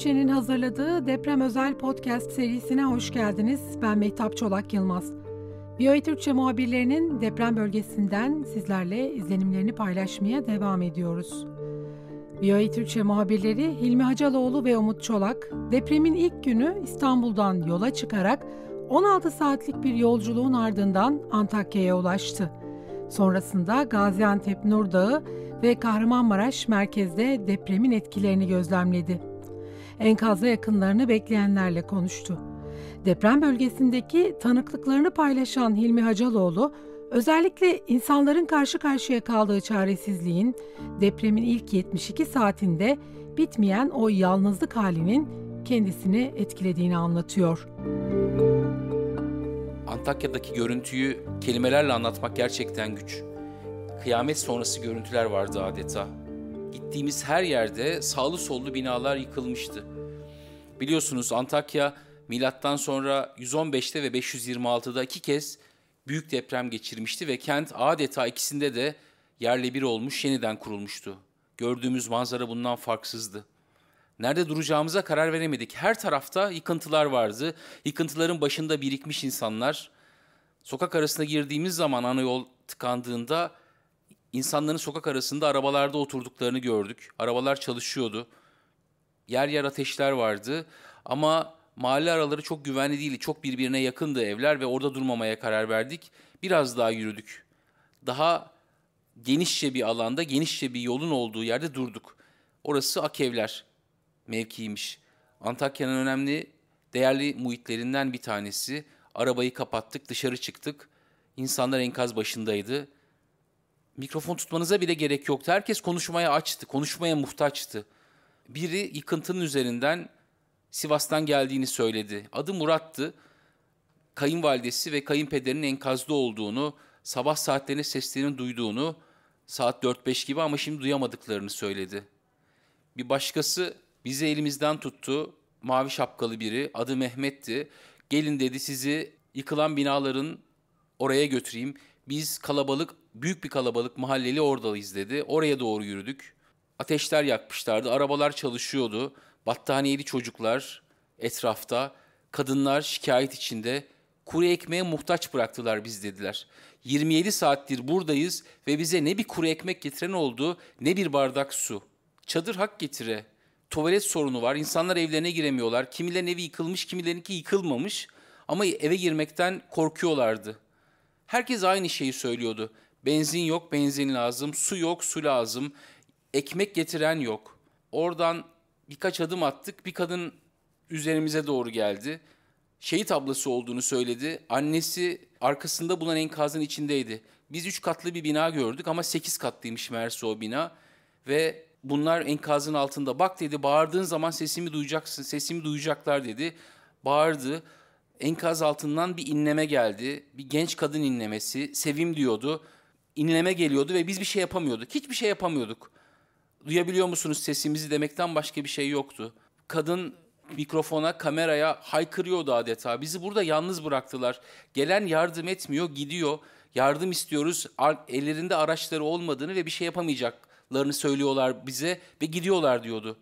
Türkçe'nin hazırladığı Deprem Özel Podcast serisine hoş geldiniz. Ben Mehtap Çolak Yılmaz. BOE Türkçe muhabirlerinin deprem bölgesinden sizlerle izlenimlerini paylaşmaya devam ediyoruz. BOE Türkçe muhabirleri Hilmi Hacaloğlu ve Umut Çolak, depremin ilk günü İstanbul'dan yola çıkarak 16 saatlik bir yolculuğun ardından Antakya'ya ulaştı. Sonrasında Gaziantep Nurdağı ve Kahramanmaraş merkezde depremin etkilerini gözlemledi enkazda yakınlarını bekleyenlerle konuştu. Deprem bölgesindeki tanıklıklarını paylaşan Hilmi Hacaloğlu, özellikle insanların karşı karşıya kaldığı çaresizliğin depremin ilk 72 saatinde bitmeyen o yalnızlık halinin kendisini etkilediğini anlatıyor. Antakya'daki görüntüyü kelimelerle anlatmak gerçekten güç. Kıyamet sonrası görüntüler vardı adeta. Gittiğimiz her yerde sağlı sollu binalar yıkılmıştı. Biliyorsunuz Antakya milattan sonra 115'te ve 526'da iki kez büyük deprem geçirmişti ve kent adeta ikisinde de yerle bir olmuş, yeniden kurulmuştu. Gördüğümüz manzara bundan farksızdı. Nerede duracağımıza karar veremedik. Her tarafta yıkıntılar vardı. Yıkıntıların başında birikmiş insanlar. Sokak arasına girdiğimiz zaman ana yol tıkandığında insanların sokak arasında arabalarda oturduklarını gördük. Arabalar çalışıyordu yer yer ateşler vardı ama mahalle araları çok güvenli değildi. Çok birbirine yakındı evler ve orada durmamaya karar verdik. Biraz daha yürüdük. Daha genişçe bir alanda, genişçe bir yolun olduğu yerde durduk. Orası Akevler mevkiymiş. Antakya'nın önemli değerli muhitlerinden bir tanesi. Arabayı kapattık, dışarı çıktık. İnsanlar enkaz başındaydı. Mikrofon tutmanıza bile gerek yoktu. Herkes konuşmaya açtı, konuşmaya muhtaçtı. Biri yıkıntının üzerinden Sivas'tan geldiğini söyledi. Adı Murat'tı. Kayınvalidesi ve kayınpederinin enkazda olduğunu, sabah saatlerinde seslerini duyduğunu, saat 4-5 gibi ama şimdi duyamadıklarını söyledi. Bir başkası bizi elimizden tuttu. Mavi şapkalı biri, adı Mehmet'ti. Gelin dedi sizi yıkılan binaların oraya götüreyim. Biz kalabalık, büyük bir kalabalık mahalleli ordalıyız dedi. Oraya doğru yürüdük ateşler yakmışlardı. Arabalar çalışıyordu. Battaniyeli çocuklar etrafta. Kadınlar şikayet içinde. Kuru ekmeğe muhtaç bıraktılar biz dediler. 27 saattir buradayız ve bize ne bir kuru ekmek getiren oldu ne bir bardak su. Çadır hak getire. Tuvalet sorunu var. İnsanlar evlerine giremiyorlar. Kimilerin evi yıkılmış, kimilerinki yıkılmamış. Ama eve girmekten korkuyorlardı. Herkes aynı şeyi söylüyordu. Benzin yok, benzin lazım. Su yok, su lazım. Ekmek getiren yok. Oradan birkaç adım attık. Bir kadın üzerimize doğru geldi. Şehit ablası olduğunu söyledi. Annesi arkasında bulunan enkazın içindeydi. Biz üç katlı bir bina gördük ama sekiz katlıymış meğerse o bina. Ve bunlar enkazın altında. Bak dedi bağırdığın zaman sesimi duyacaksın, sesimi duyacaklar dedi. Bağırdı. Enkaz altından bir inleme geldi. Bir genç kadın inlemesi. Sevim diyordu. İnleme geliyordu ve biz bir şey yapamıyorduk. Hiçbir şey yapamıyorduk duyabiliyor musunuz sesimizi demekten başka bir şey yoktu. Kadın mikrofona, kameraya haykırıyordu adeta. Bizi burada yalnız bıraktılar. Gelen yardım etmiyor, gidiyor. Yardım istiyoruz. Ellerinde araçları olmadığını ve bir şey yapamayacaklarını söylüyorlar bize ve gidiyorlar diyordu.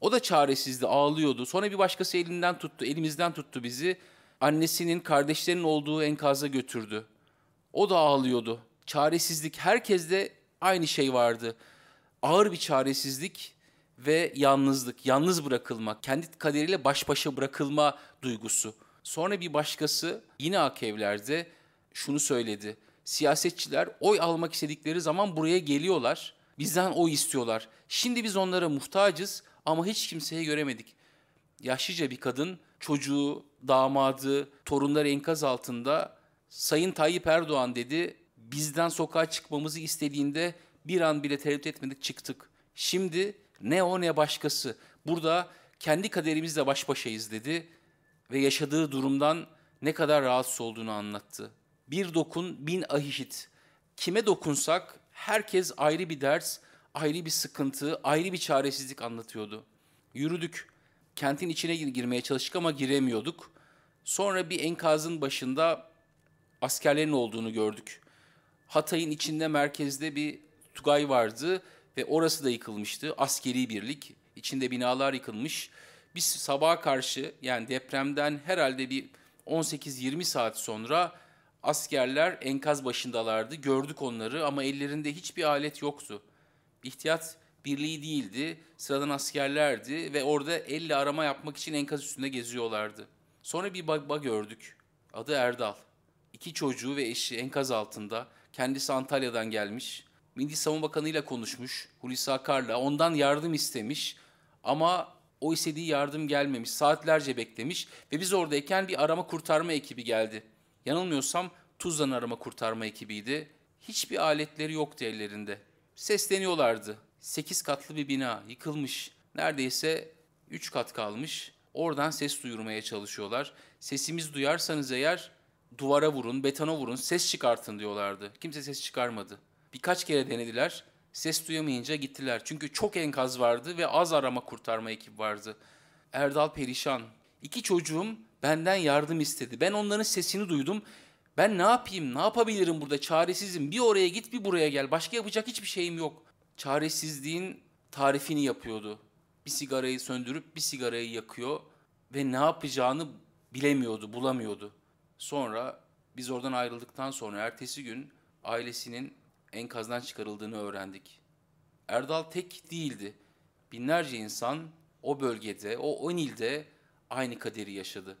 O da çaresizdi, ağlıyordu. Sonra bir başkası elinden tuttu, elimizden tuttu bizi. Annesinin, kardeşlerinin olduğu enkaza götürdü. O da ağlıyordu. Çaresizlik herkeste aynı şey vardı ağır bir çaresizlik ve yalnızlık, yalnız bırakılma, kendi kaderiyle baş başa bırakılma duygusu. Sonra bir başkası yine AKV'lerde şunu söyledi. Siyasetçiler oy almak istedikleri zaman buraya geliyorlar. Bizden oy istiyorlar. Şimdi biz onlara muhtacız ama hiç kimseyi göremedik. Yaşlıca bir kadın çocuğu, damadı, torunları enkaz altında Sayın Tayyip Erdoğan dedi bizden sokağa çıkmamızı istediğinde bir an bile tereddüt etmedik çıktık. Şimdi ne o ne başkası. Burada kendi kaderimizle baş başayız dedi ve yaşadığı durumdan ne kadar rahatsız olduğunu anlattı. Bir dokun bin ahişit. Kime dokunsak herkes ayrı bir ders, ayrı bir sıkıntı, ayrı bir çaresizlik anlatıyordu. Yürüdük. Kentin içine girmeye çalıştık ama giremiyorduk. Sonra bir enkazın başında askerlerin olduğunu gördük. Hatay'ın içinde merkezde bir Tugay vardı ve orası da yıkılmıştı. Askeri birlik, içinde binalar yıkılmış. Biz sabaha karşı yani depremden herhalde bir 18-20 saat sonra askerler enkaz başındalardı. Gördük onları ama ellerinde hiçbir alet yoktu. İhtiyat birliği değildi. Sıradan askerlerdi ve orada elle arama yapmak için enkaz üstünde geziyorlardı. Sonra bir baba gördük. Adı Erdal. İki çocuğu ve eşi enkaz altında. Kendisi Antalya'dan gelmiş. Milli Savunma Bakanı ile konuşmuş Hulusi Akar'la. Ondan yardım istemiş ama o istediği yardım gelmemiş. Saatlerce beklemiş ve biz oradayken bir arama kurtarma ekibi geldi. Yanılmıyorsam Tuzla'nın arama kurtarma ekibiydi. Hiçbir aletleri yoktu ellerinde. Sesleniyorlardı. 8 katlı bir bina yıkılmış. Neredeyse 3 kat kalmış. Oradan ses duyurmaya çalışıyorlar. Sesimiz duyarsanız eğer duvara vurun, betona vurun, ses çıkartın diyorlardı. Kimse ses çıkarmadı. Birkaç kere denediler. Ses duyamayınca gittiler. Çünkü çok enkaz vardı ve az arama kurtarma ekip vardı. Erdal perişan. İki çocuğum benden yardım istedi. Ben onların sesini duydum. Ben ne yapayım, ne yapabilirim burada çaresizim. Bir oraya git bir buraya gel. Başka yapacak hiçbir şeyim yok. Çaresizliğin tarifini yapıyordu. Bir sigarayı söndürüp bir sigarayı yakıyor ve ne yapacağını bilemiyordu, bulamıyordu. Sonra biz oradan ayrıldıktan sonra ertesi gün ailesinin enkazdan çıkarıldığını öğrendik. Erdal tek değildi. Binlerce insan o bölgede, o on ilde aynı kaderi yaşadı.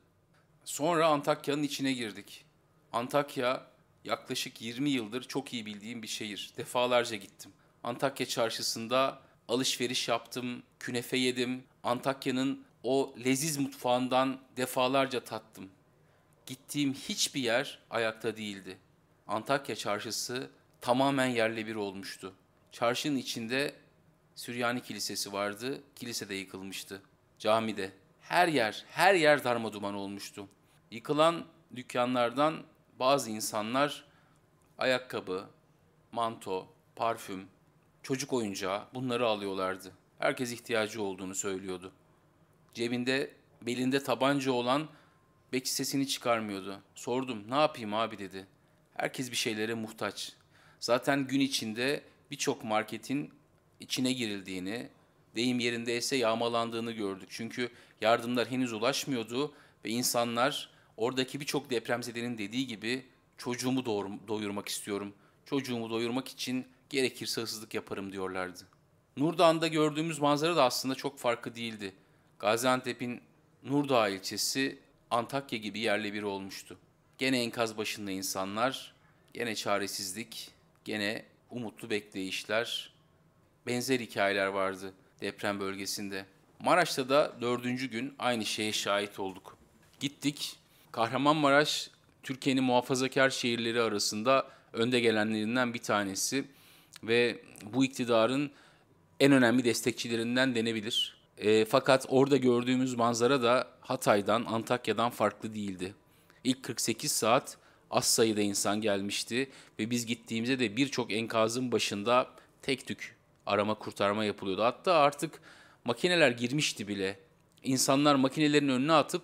Sonra Antakya'nın içine girdik. Antakya yaklaşık 20 yıldır çok iyi bildiğim bir şehir. Defalarca gittim. Antakya çarşısında alışveriş yaptım, künefe yedim. Antakya'nın o leziz mutfağından defalarca tattım. Gittiğim hiçbir yer ayakta değildi. Antakya çarşısı tamamen yerle bir olmuştu. Çarşının içinde Süryani Kilisesi vardı. Kilise de yıkılmıştı. Camide. Her yer, her yer darma duman olmuştu. Yıkılan dükkanlardan bazı insanlar ayakkabı, manto, parfüm, çocuk oyuncağı bunları alıyorlardı. Herkes ihtiyacı olduğunu söylüyordu. Cebinde, belinde tabanca olan bekçi sesini çıkarmıyordu. Sordum, ne yapayım abi dedi. Herkes bir şeylere muhtaç. Zaten gün içinde birçok marketin içine girildiğini, deyim yerindeyse yağmalandığını gördük. Çünkü yardımlar henüz ulaşmıyordu ve insanlar oradaki birçok depremzedenin dediği gibi çocuğumu doyurmak istiyorum. Çocuğumu doyurmak için gerekirse hırsızlık yaparım diyorlardı. Nurdağ'ında gördüğümüz manzara da aslında çok farklı değildi. Gaziantep'in Nurdağ ilçesi Antakya gibi yerle bir olmuştu. Gene enkaz başında insanlar, gene çaresizlik, gene umutlu bekleyişler, benzer hikayeler vardı deprem bölgesinde. Maraş'ta da dördüncü gün aynı şeye şahit olduk. Gittik. Kahramanmaraş Türkiye'nin muhafazakar şehirleri arasında önde gelenlerinden bir tanesi ve bu iktidarın en önemli destekçilerinden denebilir. E, fakat orada gördüğümüz manzara da Hatay'dan, Antakya'dan farklı değildi. İlk 48 saat az sayıda insan gelmişti ve biz gittiğimizde de birçok enkazın başında tek tük arama kurtarma yapılıyordu. Hatta artık makineler girmişti bile. İnsanlar makinelerin önüne atıp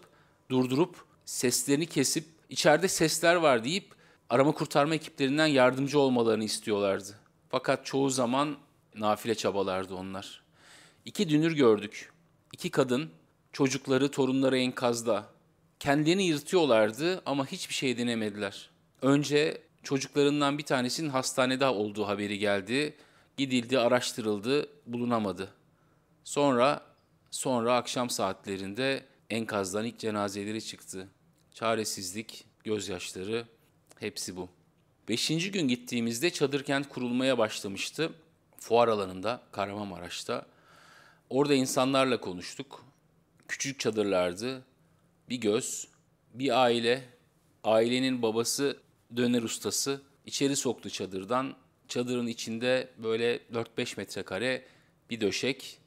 durdurup seslerini kesip içeride sesler var deyip arama kurtarma ekiplerinden yardımcı olmalarını istiyorlardı. Fakat çoğu zaman nafile çabalardı onlar. İki dünür gördük. İki kadın çocukları, torunları enkazda Kendilerini yırtıyorlardı ama hiçbir şey denemediler. Önce çocuklarından bir tanesinin hastanede olduğu haberi geldi. Gidildi, araştırıldı, bulunamadı. Sonra sonra akşam saatlerinde enkazdan ilk cenazeleri çıktı. Çaresizlik, gözyaşları hepsi bu. Beşinci gün gittiğimizde çadır kent kurulmaya başlamıştı. Fuar alanında, Kahramanmaraş'ta. Orada insanlarla konuştuk. Küçük çadırlardı bir göz, bir aile, ailenin babası döner ustası içeri soktu çadırdan. Çadırın içinde böyle 4-5 metrekare bir döşek,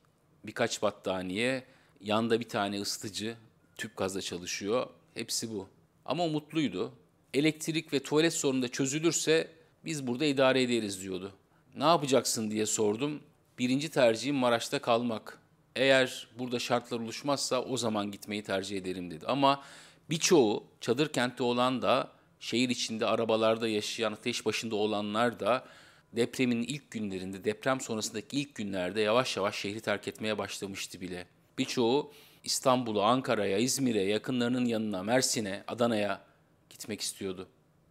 birkaç battaniye, yanda bir tane ısıtıcı, tüp gazla çalışıyor. Hepsi bu. Ama mutluydu. Elektrik ve tuvalet sorunu da çözülürse biz burada idare ederiz diyordu. Ne yapacaksın diye sordum. Birinci tercihim Maraş'ta kalmak eğer burada şartlar oluşmazsa o zaman gitmeyi tercih ederim dedi. Ama birçoğu çadır kentte olan da şehir içinde arabalarda yaşayan ateş başında olanlar da depremin ilk günlerinde deprem sonrasındaki ilk günlerde yavaş yavaş şehri terk etmeye başlamıştı bile. Birçoğu İstanbul'a, Ankara'ya, İzmir'e, yakınlarının yanına, Mersin'e, Adana'ya gitmek istiyordu.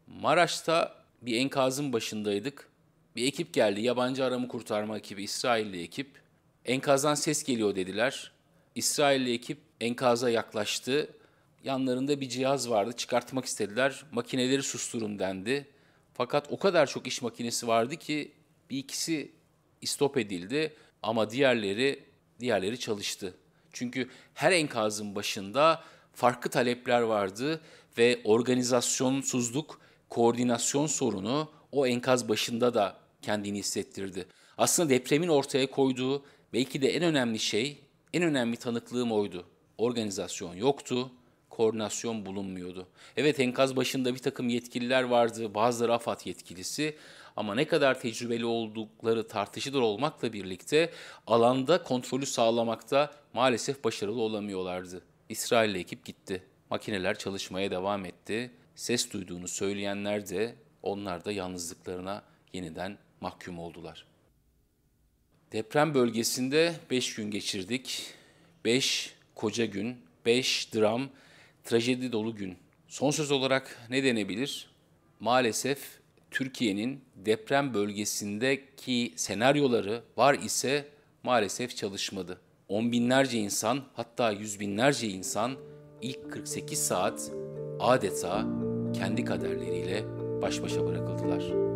Maraş'ta bir enkazın başındaydık. Bir ekip geldi, yabancı aramı kurtarma ekibi, İsrailli ekip. Enkazdan ses geliyor dediler. İsrailli ekip enkaza yaklaştı. Yanlarında bir cihaz vardı. Çıkartmak istediler. Makineleri susturun dendi. Fakat o kadar çok iş makinesi vardı ki bir ikisi istop edildi ama diğerleri diğerleri çalıştı. Çünkü her enkazın başında farklı talepler vardı ve organizasyonsuzluk, koordinasyon sorunu o enkaz başında da kendini hissettirdi. Aslında depremin ortaya koyduğu Belki de en önemli şey, en önemli tanıklığım oydu. Organizasyon yoktu, koordinasyon bulunmuyordu. Evet enkaz başında bir takım yetkililer vardı, bazıları AFAD yetkilisi ama ne kadar tecrübeli oldukları tartışılır olmakla birlikte alanda kontrolü sağlamakta maalesef başarılı olamıyorlardı. İsrail'le ekip gitti. Makineler çalışmaya devam etti. Ses duyduğunu söyleyenler de onlar da yalnızlıklarına yeniden mahkum oldular. Deprem bölgesinde 5 gün geçirdik. 5 koca gün, 5 dram, trajedi dolu gün. Son söz olarak ne denebilir? Maalesef Türkiye'nin deprem bölgesindeki senaryoları var ise maalesef çalışmadı. On binlerce insan hatta yüz binlerce insan ilk 48 saat adeta kendi kaderleriyle baş başa bırakıldılar.''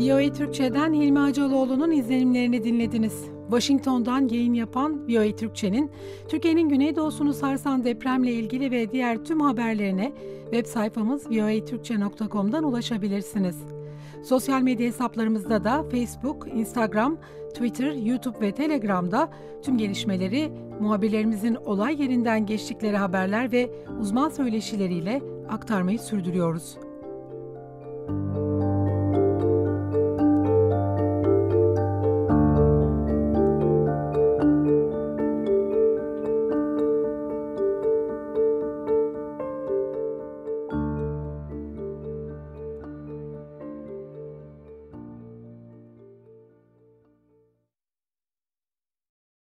VOA e Türkçe'den Hilmi Acaloğlu'nun izlenimlerini dinlediniz. Washington'dan yayın yapan VOA e Türkçe'nin Türkiye'nin güneydoğusunu sarsan depremle ilgili ve diğer tüm haberlerine web sayfamız voatürkçe.com'dan e ulaşabilirsiniz. Sosyal medya hesaplarımızda da Facebook, Instagram, Twitter, YouTube ve Telegram'da tüm gelişmeleri muhabirlerimizin olay yerinden geçtikleri haberler ve uzman söyleşileriyle aktarmayı sürdürüyoruz.